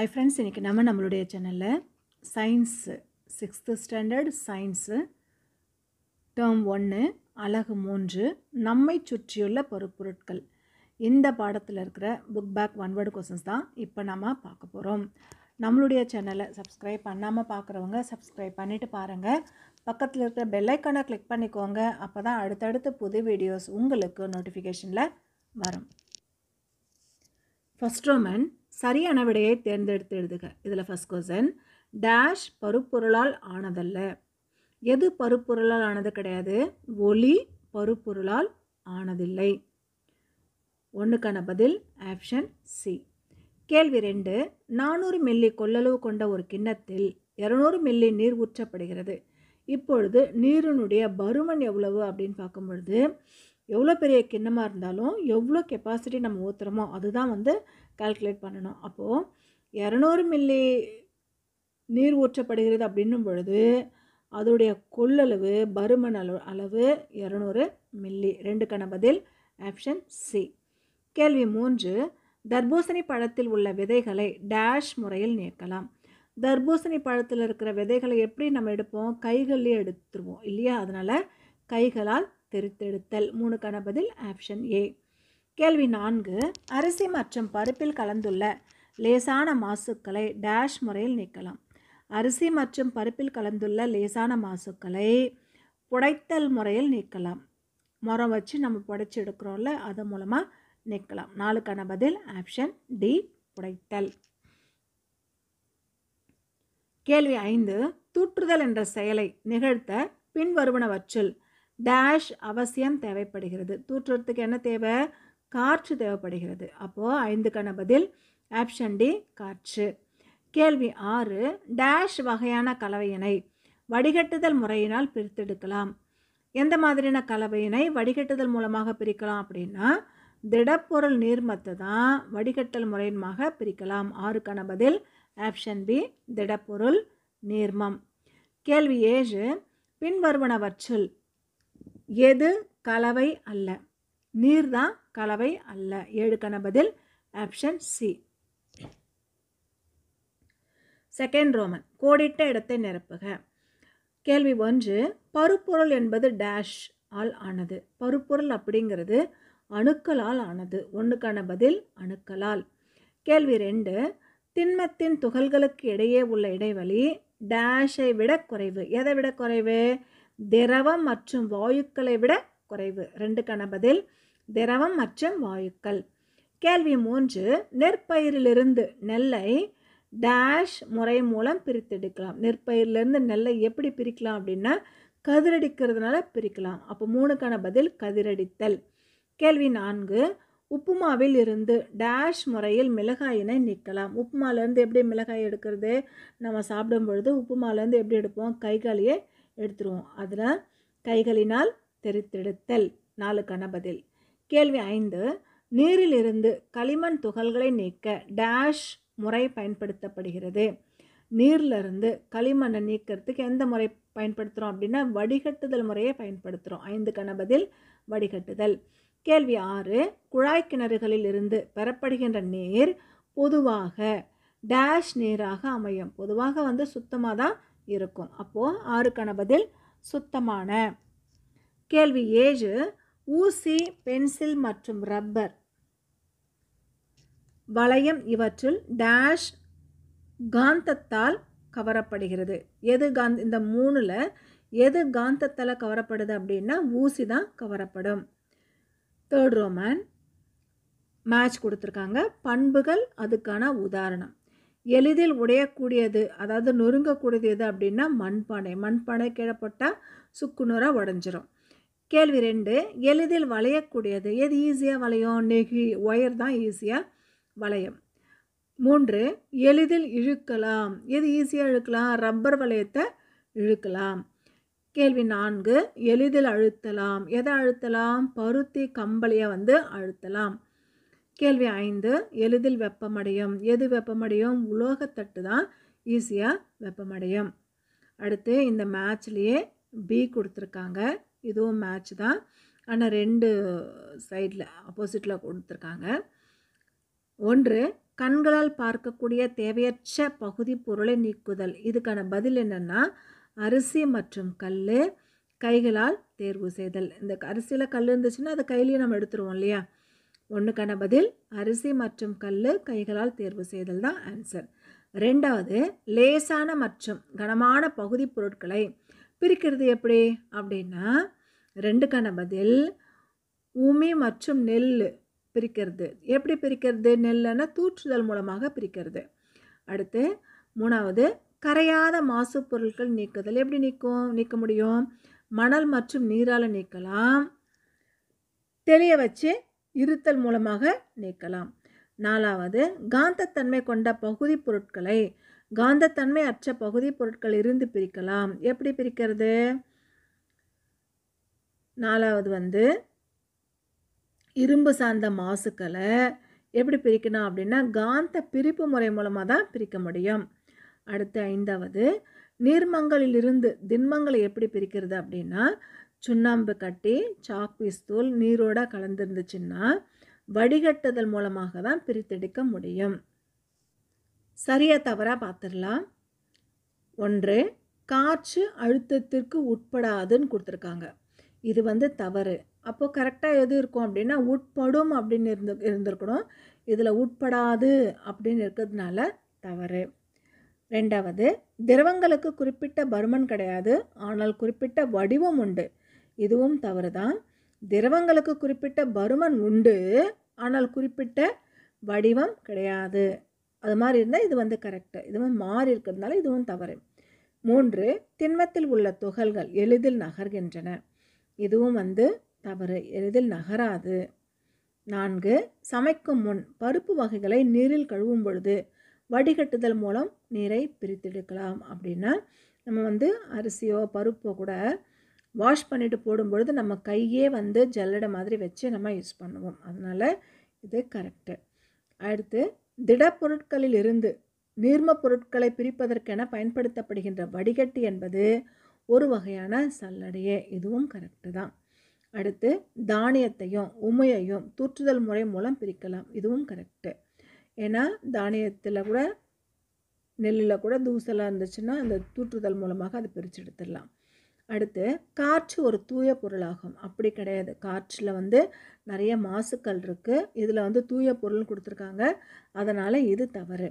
ஐ friends இன்றைக்கி நம்ம நம்மளுடைய சேனலில் science sixth standard science term ஒன்று அழகு மூன்று நம்மை சுற்றியுள்ள பொருட்பொருட்கள் இந்த பாடத்தில் இருக்கிற book back one word questions தான் இப்போ நம்ம பார்க்க போகிறோம் நம்மளுடைய சேனலை சப்ஸ்கிரைப் பண்ணாமல் பார்க்குறவங்க சப்ஸ்கிரைப் பண்ணிவிட்டு பாருங்கள் பக்கத்தில் இருக்கிற பெல்லைக்கானை கிளிக் பண்ணிக்கோங்க அப்போ தான் அடுத்தடுத்த புது வீடியோஸ் உங்களுக்கு நோட்டிஃபிகேஷனில் வரும் ஃபஸ்ட் ரோமன் சரியான விடையை தேர்ந்தெடுத்து எழுதுக இதில் ஃபஸ்ட் கொஸ்டன் டேஷ் பருப்பொருளால் ஆனதல்ல எது பருப்பொருளால் ஆனது கிடையாது ஒளி பருப்பொருளால் ஆனதில்லை ஒன்றுக்கான பதில் ஆப்ஷன் சி கேள்வி ரெண்டு நானூறு மில்லி கொள்ளளவு கொண்ட ஒரு கிண்ணத்தில் இரநூறு மில்லி நீர் ஊற்றப்படுகிறது இப்பொழுது நீரினுடைய பருமன் எவ்வளவு அப்படின்னு பார்க்கும் பொழுது எவ்வளோ பெரிய கிண்ணமாக இருந்தாலும் எவ்வளோ கெப்பாசிட்டி நம்ம ஊற்றுறோமோ அதுதான் வந்து கால்குலேட் பண்ணணும் அப்போது இரநூறு மில்லி நீர் ஊற்றப்படுகிறது அப்படின்னும் பொழுது அதோடைய கொள்ளளவு பருமன் அளவு அளவு இரநூறு மில்லி ரெண்டு கண பதில் ஆப்ஷன் சி கேள்வி மூன்று தர்பூசணி பழத்தில் உள்ள விதைகளை டேஷ் முறையில் நீக்கலாம் தர்பூசணி பழத்தில் இருக்கிற விதைகளை எப்படி நம்ம எடுப்போம் கைகள்லேயே எடுத்துருவோம் இல்லையா அதனால் கைகளால் திருத்தெடுத்தல் மூணு கணபதில் ஆப்ஷன் ஏ கேள்வி நான்கு அரிசி மற்றும் பருப்பில் கலந்துள்ள லேசான மாசுக்களை டேஷ் முறையில் நீக்கலாம் அரிசி மற்றும் பருப்பில் கலந்துள்ள லேசான மாசுக்களை புடைத்தல் முறையில் நீக்கலாம் முறம் வச்சு நம்ம புடைச்சி எடுக்கிறோம்ல அது மூலமாக நீக்கலாம் நாலுக்கான பதில் ஆப்ஷன் டி புடைத்தல் கேள்வி ஐந்து தூற்றுதல் என்ற செயலை நிகழ்த்த பின்வருவனவற்றில் டேஷ் அவசியம் தேவைப்படுகிறது தூற்றுறதுக்கு என்ன தேவை காற்று தேவைப்படுகிறது அப்போது ஐந்துக்கான பதில் ஆப்ஷன் டி காற்று கேள்வி ஆறு டேஷ் வகையான கலவையினை வடிகட்டுதல் முறையினால் பிரித்தெடுக்கலாம் எந்த மாதிரியான கலவையினை வடிகட்டுதல் மூலமாக பிரிக்கலாம் அப்படின்னா திடப்பொருள் நீர்மத்தை தான் வடிகட்டல் முறையமாக பிரிக்கலாம் ஆறுக்கான பதில் ஆப்ஷன் பி திடப்பொருள் நீர்மம் கேள்வி ஏழு பின்வருவனவற்றுள் எது கலவை அல்ல நீர் தான் கலவை அல்ல ஏழுக்கான பதில் ஆப்ஷன் சி செகண்ட் ரோமன் கோடிட்ட இடத்தை நிரப்புக கேள்வி ஒன்று பருப்பொருள் என்பது டேஷ் ஆல் ஆனது பருப்பொருள் அப்படிங்கிறது அணுக்களால் ஆனது ஒன்றுக்கான பதில் அணுக்களால் கேள்வி ரெண்டு திண்மத்தின் துகள்களுக்கு இடையே உள்ள இடைவெளி டேஷை விட குறைவு எதை விட குறைவு திரவம் மற்றும் வாயுக்களை விட குறைவு ரெண்டுக்கான பதில் திரவம் மற்றும் வாயுக்கள் கேள்வி மூன்று நெற்பயிரிலிருந்து நெல்லை டேஷ் முறை மூலம் பிரித்தெடுக்கலாம் நெற்பயிரிலிருந்து நெல்லை எப்படி பிரிக்கலாம் அப்படின்னா கதிரடிக்கிறதுனால பிரிக்கலாம் அப்போ மூணுக்கான பதில் கதிரடித்தல் கேள்வி நான்கு உப்புமாவில் இருந்து டேஷ் முறையில் மிளகாயினை நீக்கலாம் உப்புமாலேருந்து எப்படி மிளகாய் எடுக்கிறது நம்ம சாப்பிடும் பொழுது உப்புமாலேருந்து எப்படி எடுப்போம் கைகாலியை எடுத்துருவோம் அதில் கைகளினால் தெரித்தெடுத்தல் நாலுக்கான பதில் கேள்வி ஐந்து நீரிலிருந்து களிமண் துகள்களை நீக்க டேஷ் முறை பயன்படுத்தப்படுகிறது நீர்லேருந்து களிமண்ணை நீக்கிறதுக்கு எந்த முறை பயன்படுத்துகிறோம் அப்படின்னா வடிகட்டுதல் முறையை பயன்படுத்துகிறோம் ஐந்து கணபதில் வடிகட்டுதல் கேள்வி ஆறு குழாய் கிணறுகளில் இருந்து பெறப்படுகின்ற நீர் பொதுவாக டேஷ் நீராக அமையும் பொதுவாக வந்து சுத்தமாக தான் இருக்கும் அப்போது ஆறுக்கான பதில் சுத்தமான கேள்வி ஏழு ஊசி பென்சில் மற்றும் ரப்பர் வளையம் இவற்றில் டேஷ் காந்தத்தால் கவரப்படுகிறது எது காந்த இந்த மூணில் எது காந்தத்தால் கவரப்படுது அப்படின்னா ஊசி தான் கவரப்படும் தேர்ட் ரோமேன் மேட்ச் கொடுத்துருக்காங்க பண்புகள் அதுக்கான உதாரணம் எளிதில் உடையக்கூடியது அதாவது நொறுங்கக்கூடியது எது அப்படின்னா மண்பானை மண்பானை கீழப்பட்டால் சுக்குநூறாக உடஞ்சிரும் கேள்வி ரெண்டு எளிதில் வளையக்கூடியது எது ஈஸியாக வளையும் நெகி ஒயர் தான் ஈஸியாக வளையும் மூன்று எளிதில் இழுக்கலாம் எது ஈஸியாக இழுக்கலாம் ரப்பர் வளையத்தை இழுக்கலாம் கேள்வி நான்கு எளிதில் அழுத்தலாம் எதை அழுத்தலாம் பருத்தி கம்பளியை வந்து அழுத்தலாம் கேள்வி ஐந்து எளிதில் வெப்பமடையும் எது வெப்பமடையும் உலோகத்தட்டு தான் ஈஸியாக வெப்பமடையும் அடுத்து இந்த மேட்ச்லேயே பி கொடுத்துருக்காங்க இதுவும் மேட்ச் தான் ஆனால் ரெண்டு சைடில் ஆப்போசிட்டில் கொடுத்துருக்காங்க ஒன்று கண்களால் பார்க்கக்கூடிய தேவையற்ற பகுதி பொருளை நீக்குதல் இதுக்கான பதில் என்னென்னா அரிசி மற்றும் கல் கைகளால் தேர்வு செய்தல் இந்த அரிசியில் கல் இருந்துச்சுன்னா அதை கையிலேயே நம்ம எடுத்துருவோம் இல்லையா ஒன்றுக்கான பதில் அரிசி மற்றும் கல் கைகளால் தேர்வு செய்தல் தான் ஆன்சர் ரெண்டாவது லேசான மற்றும் கனமான பகுதி பொருட்களை பிரிக்கிறது எப்படி அப்படின்னா ரெண்டுக்கான பதில் உமி மற்றும் நெல் பிரிக்கிறது எப்படி பிரிக்கிறது நெல்லைன்னா தூற்றுதல் மூலமாக பிரிக்கிறது அடுத்து மூணாவது கரையாத மாசு பொருட்கள் நீக்குதல் எப்படி நீக்கும் நீக்க முடியும் மணல் மற்றும் நீரால் நீக்கலாம் தெளிய வச்சு இருத்தல் மூலமாக நீக்கலாம் நாலாவது காந்தத்தன்மை கொண்ட பகுதி பொருட்களை காந்தத்தன்மை அற்ற பகுதி பொருட்கள் இருந்து பிரிக்கலாம் எப்படி பிரிக்கிறது நாலாவது வந்து இரும்பு சார்ந்த மாசுக்களை எப்படி பிரிக்கணும் அப்படின்னா காந்த பிரிப்பு முறை மூலமாக தான் பிரிக்க முடியும் அடுத்து ஐந்தாவது நீர்மங்களிலிருந்து திண்மங்களை எப்படி பிரிக்கிறது அப்படின்னா சுண்ணாம்பு கட்டி சாக் தூள் நீரோட கலந்துருந்துச்சுன்னா வடிகட்டுதல் மூலமாக தான் பிரித்தெடுக்க முடியும் சரியாக தவறாக பார்த்துடலாம் ஒன்று காற்று அழுத்தத்திற்கு உட்படாதுன்னு கொடுத்துருக்காங்க இது வந்து தவறு அப்போது கரெக்டாக எது இருக்கும் அப்படின்னா உட்படும் அப்படின்னு இருந்து இருந்திருக்கணும் இதில் உட்படாது அப்படின்னு இருக்கிறதுனால தவறு ரெண்டாவது திரவங்களுக்கு குறிப்பிட்ட பருமன் கிடையாது ஆனால் குறிப்பிட்ட வடிவம் உண்டு இதுவும் தவறு தான் திரவங்களுக்கு குறிப்பிட்ட பருமன் உண்டு ஆனால் குறிப்பிட்ட வடிவம் கிடையாது அது மாதிரி இருந்தால் இது வந்து கரெக்டு இதுவும் மாறி இருக்கிறதுனால இதுவும் தவறு மூன்று திண்மத்தில் உள்ள துகள்கள் எளிதில் நகர்கின்றன இதுவும் வந்து தவறு எளிதில் நகராது நான்கு சமைக்கும் முன் பருப்பு வகைகளை நீரில் கழுவும் பொழுது வடிகட்டுதல் மூலம் நீரை பிரித்தெடுக்கலாம் அப்படின்னா நம்ம வந்து அரிசியோ பருப்போ கூட வாஷ் பண்ணிவிட்டு போடும்பொழுது நம்ம கையே வந்து ஜல்லடை மாதிரி வச்சு நம்ம யூஸ் பண்ணுவோம் அதனால் இது கரெக்டு அடுத்து திடப்பொருட்களில் இருந்து நீர்ம பொருட்களை பிரிப்பதற்கென பயன்படுத்தப்படுகின்ற வடிகட்டி என்பது ஒரு வகையான சல்லடையே இதுவும் கரெக்டு தான் அடுத்து தானியத்தையும் உமையையும் தூற்றுதல் முறை மூலம் பிரிக்கலாம் இதுவும் கரெக்டு ஏன்னா தானியத்தில் கூட நெல்லில் கூட தூசலாக இருந்துச்சுன்னா அந்த தூற்றுதல் மூலமாக அதை பிரித்து எடுத்துடலாம் அடுத்து காற்று ஒரு தூய பொருளாகும் அப்படி கிடையாது காற்றில் வந்து நிறைய மாசுக்கள் இருக்குது இதில் வந்து தூய பொருள் கொடுத்துருக்காங்க அதனால் இது தவறு